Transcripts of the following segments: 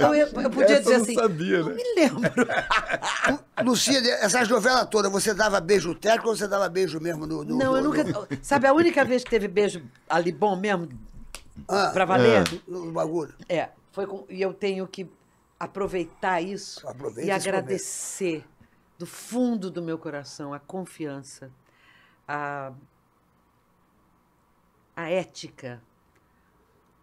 Então, eu, eu podia Essa dizer eu assim. Sabia, né? me lembro. Lucia, essas novelas todas, você dava beijo técnico ou você dava beijo mesmo no. no não, no, eu nunca. No... Sabe, a única vez que teve beijo ali bom mesmo, ah, pra valer. É. No bagulho. É. Foi com, e eu tenho que aproveitar isso Aproveita e agradecer momento. do fundo do meu coração a confiança, a, a ética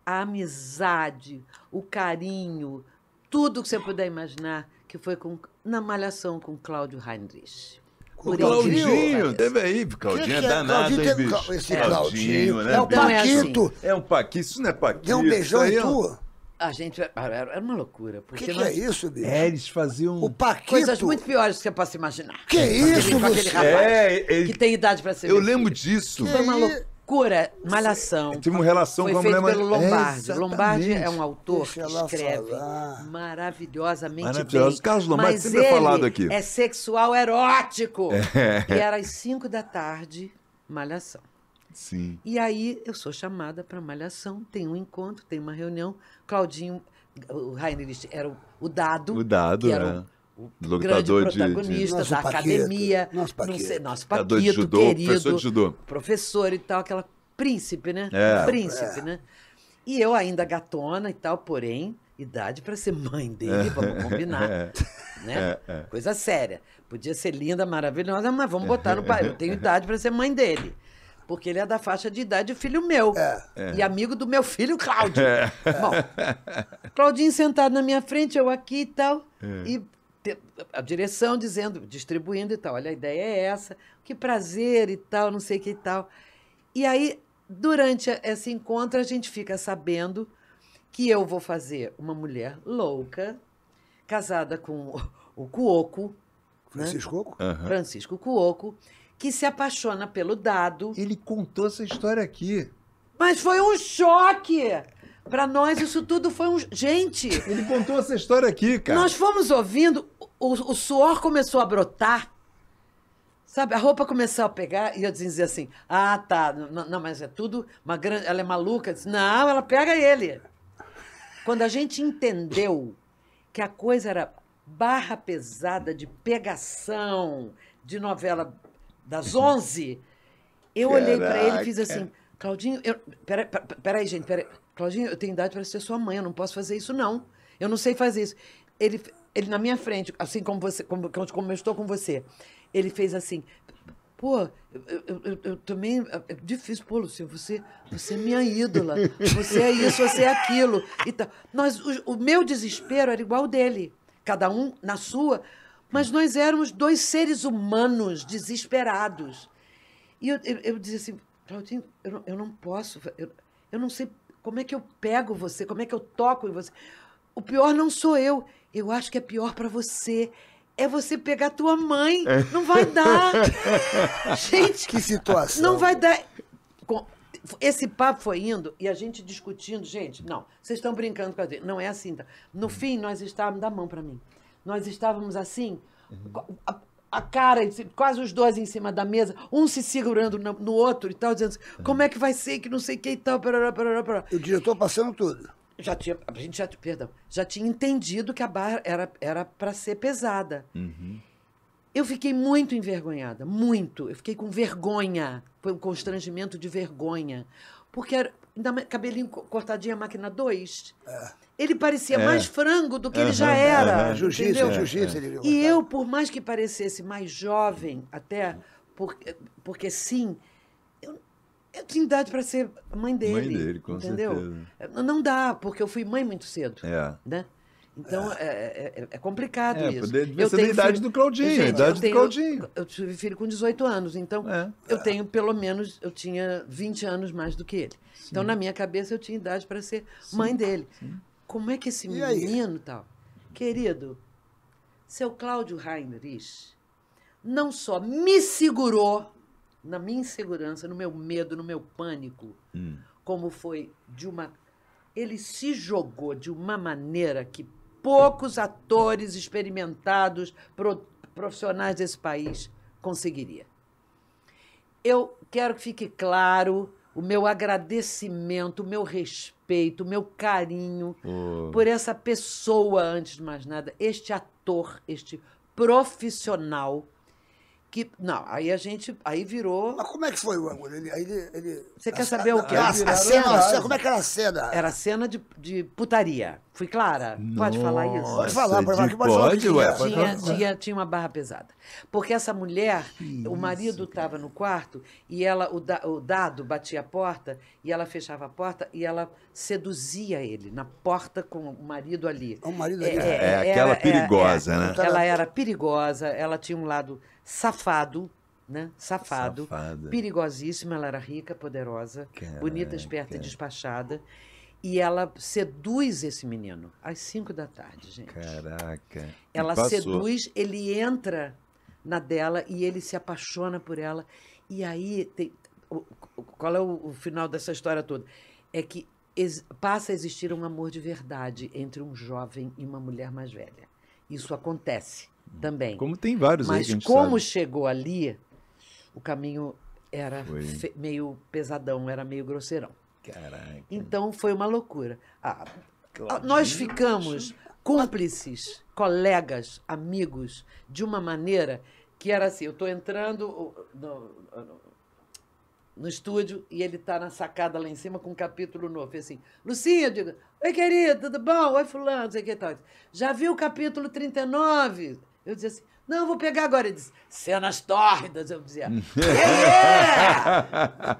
a amizade, o carinho, tudo que você puder imaginar, que foi com, na Malhação com Cláudio Heinrich. o Claudinho, teve aí, Claudinho é, é? danado, hein, bicho? Esse Claudinho, né, né, é o é assim. Paquito. É, um Paquito, isso não é Paquito. Deu um beijão em é tu. A gente ah, era uma loucura. O que, é isso, bicho? É, eles faziam o Paquito. coisas muito piores que você possa imaginar. Que isso, aquele, você? Aquele rapaz que tem idade para ser. Eu lembro disso. foi uma loucura cura Malhação. Eu tive uma relação foi com a feito mulher pelo Lombardi. Exatamente. Lombardi é um autor que escreve falar. maravilhosamente Maravilhoso. bem. Carlos Lombardi mas sempre é falado aqui. É sexual erótico. É. E era às 5 da tarde, Malhação. Sim. E aí eu sou chamada para Malhação, tem um encontro, tem uma reunião. Claudinho, o Heinrich era o, o dado. O dado, que era é o lutador grande protagonista de, de... da academia, nosso Paquito, sei, nosso Paquito de judô, querido, professor de judô. Professor e tal, aquela príncipe, né? É, príncipe, é. né? E eu ainda gatona e tal, porém, idade para ser mãe dele, vamos é. combinar. É, né? É, é. Coisa séria. Podia ser linda, maravilhosa, mas vamos botar no é. pai. Eu tenho idade para ser mãe dele. Porque ele é da faixa de idade do filho meu. É. E amigo do meu filho, Cláudio. Bom, Claudinho sentado na minha frente, eu aqui e tal. E a direção dizendo, distribuindo e tal. Olha, a ideia é essa, que prazer e tal, não sei que e tal. E aí, durante esse encontro, a gente fica sabendo que eu vou fazer uma mulher louca, casada com o Cuoco. Né? Francisco né? Cuoco? Uhum. Francisco Cuoco, que se apaixona pelo dado. Ele contou essa história aqui. Mas foi um choque! Para nós, isso tudo foi um. Gente! Ele contou essa história aqui, cara. Nós fomos ouvindo o, o suor começou a brotar, sabe? A roupa começou a pegar e eu dizia assim: ah, tá, não, não mas é tudo uma grande. Ela é maluca. disse, não, ela pega ele. Quando a gente entendeu que a coisa era barra pesada de pegação de novela das 11, uhum. eu Caraca. olhei para ele e fiz assim: Claudinho, eu, pera, aí, gente, peraí. Claudinho, eu tenho idade para ser sua mãe, eu não posso fazer isso, não. Eu não sei fazer isso. Ele, ele na minha frente, assim como você, como, como eu estou com você, ele fez assim. Pô, eu, eu, eu, eu também. É, é difícil, pô, Lucio, você, você é minha ídola. Você é isso, você é aquilo. nós, o, o meu desespero era igual ao dele. Cada um na sua. Mas nós éramos dois seres humanos desesperados. E eu, eu, eu dizia assim, Claudinho, eu não, eu não posso, eu, eu não sei como é que eu pego você, como é que eu toco em você. O pior não sou eu. Eu acho que é pior para você é você pegar tua mãe. É. Não vai dar. gente. Que situação. Não vai dar. Esse papo foi indo e a gente discutindo, gente. Não, vocês estão brincando com a gente. Não é assim. Tá? No fim, nós estávamos. Dá mão para mim. Nós estávamos assim, uhum. a, a, cara, quase os dois em cima da mesa, um se segurando no, no outro e tal, dizendo assim, é. como é que vai ser, que não sei o que e tal. Parará, parará, parará. O diretor passando tudo já tinha, a gente já, perdão, já tinha entendido que a barra era era para ser pesada. Uhum. Eu fiquei muito envergonhada, muito. Eu fiquei com vergonha, foi um constrangimento de vergonha, porque era cabelinho cortadinho a máquina 2. É. Ele parecia é. mais frango do que uhum, ele já era. Uhum. Jiu-jitsu, é, jiu-jitsu. É. E eu, por mais que parecesse mais jovem, até porque, porque sim, eu tinha idade para ser mãe dele. Mãe dele, com entendeu? certeza. Não dá, porque eu fui mãe muito cedo. É. Né? Então, é, é, é complicado é, isso. Poder, eu tenho idade filho... do Claudinho, Gente, idade tenho, do Claudinho. Eu tive filho com 18 anos, então eu tenho pelo menos, eu tinha 20 anos mais do que ele. Sim. Então, na minha cabeça, eu tinha idade para ser Sim. mãe dele. Sim. Como é que esse e menino aí? tal? Querido, seu Cláudio Heinrich não só me segurou na minha insegurança, no meu medo, no meu pânico, hum. como foi de uma. Ele se jogou de uma maneira que poucos atores experimentados, profissionais desse país, conseguiria. Eu quero que fique claro o meu agradecimento, o meu respeito, o meu carinho oh. por essa pessoa, antes de mais nada, este ator, este profissional que não, aí a gente aí virou. Mas como é que foi o ângulo? Ele, ele, ele... Você quer a saber o que? A, a, cena, a, cena, como é que era a cena? Era cena de, de putaria. Fui clara? Nossa, pode falar isso? Pode falar, pode falar. Pode, pode, ué, pode tinha, falar. Tinha, uma barra pesada. Porque essa mulher, isso, o marido estava no quarto e ela o, da, o dado batia a porta e ela fechava a porta e ela seduzia ele na porta com o marido ali. É o marido é, ali. É, é, é, aquela era, é, perigosa, né? Ela era perigosa, ela tinha um lado safado, né? Safado. Perigosíssima, ela era rica, poderosa, Caraca. bonita, esperta e despachada. E ela seduz esse menino às cinco da tarde, gente. Caraca. Ela seduz, ele entra na dela e ele se apaixona por ela. E aí, tem, qual é o, o, final dessa história toda? É que passa a existir um amor de verdade entre um jovem e uma mulher mais velha. Isso acontece também. Como tem vários Mas aí que como sabe. chegou ali, o caminho era meio pesadão, era meio grosseirão. Caraca. Então foi uma loucura. Ah, nós ficamos cúmplices, colegas, amigos, de uma maneira que era assim: eu estou entrando no, no, no, estúdio e ele está na sacada lá em cima com um capítulo novo. E assim, Lucinha, eu digo: Oi, querida, tudo bom? Oi, Fulano, sei que tal. Já viu o capítulo 39? Eu dizia assim, não, vou pegar agora. Ele disse, cenas tórridas. Eu dizia, é!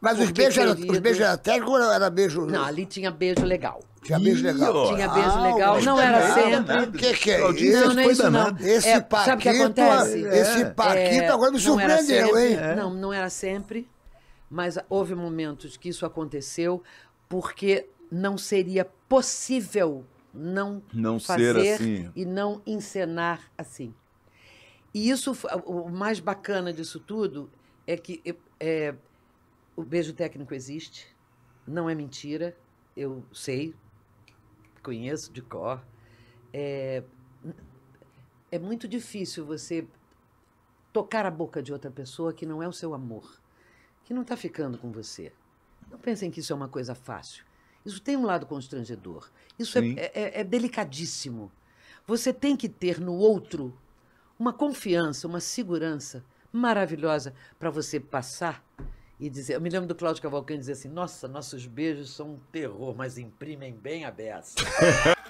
Mas os beijos, os beijos eram térmicos ou era beijo... Não, ali tinha beijo legal. Tinha beijo legal. Tinha beijo ah, legal. não era sempre. O que, que é isso? Não, não é isso, não. Esse é, parquito, sabe o que acontece? É- esse parquito é, agora me surpreendeu, hein? É. Não, não era sempre. Mas houve momentos que isso aconteceu porque não seria possível não, não fazer assim. e não encenar assim. E isso, o mais bacana disso tudo é que é, o beijo técnico existe, não é mentira, eu sei, conheço de cor. É, é muito difícil você tocar a boca de outra pessoa que não é o seu amor, que não está ficando com você. Não pensem que isso é uma coisa fácil. Isso tem um lado constrangedor. Isso é, é, é, é delicadíssimo. Você tem que ter no outro uma confiança, uma segurança maravilhosa para você passar e dizer. Eu me lembro do Cláudio Cavalcante dizer assim: nossa, nossos beijos são um terror, mas imprimem bem a beça.